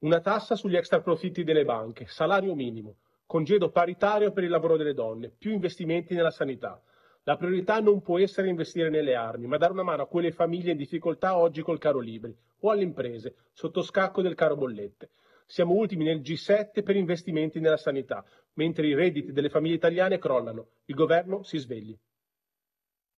una tassa sugli extra profitti delle banche, salario minimo, congedo paritario per il lavoro delle donne, più investimenti nella sanità. La priorità non può essere investire nelle armi, ma dare una mano a quelle famiglie in difficoltà oggi col caro libri o alle imprese, sotto scacco del caro bollette. Siamo ultimi nel G7 per investimenti nella sanità, mentre i redditi delle famiglie italiane crollano. Il governo si svegli.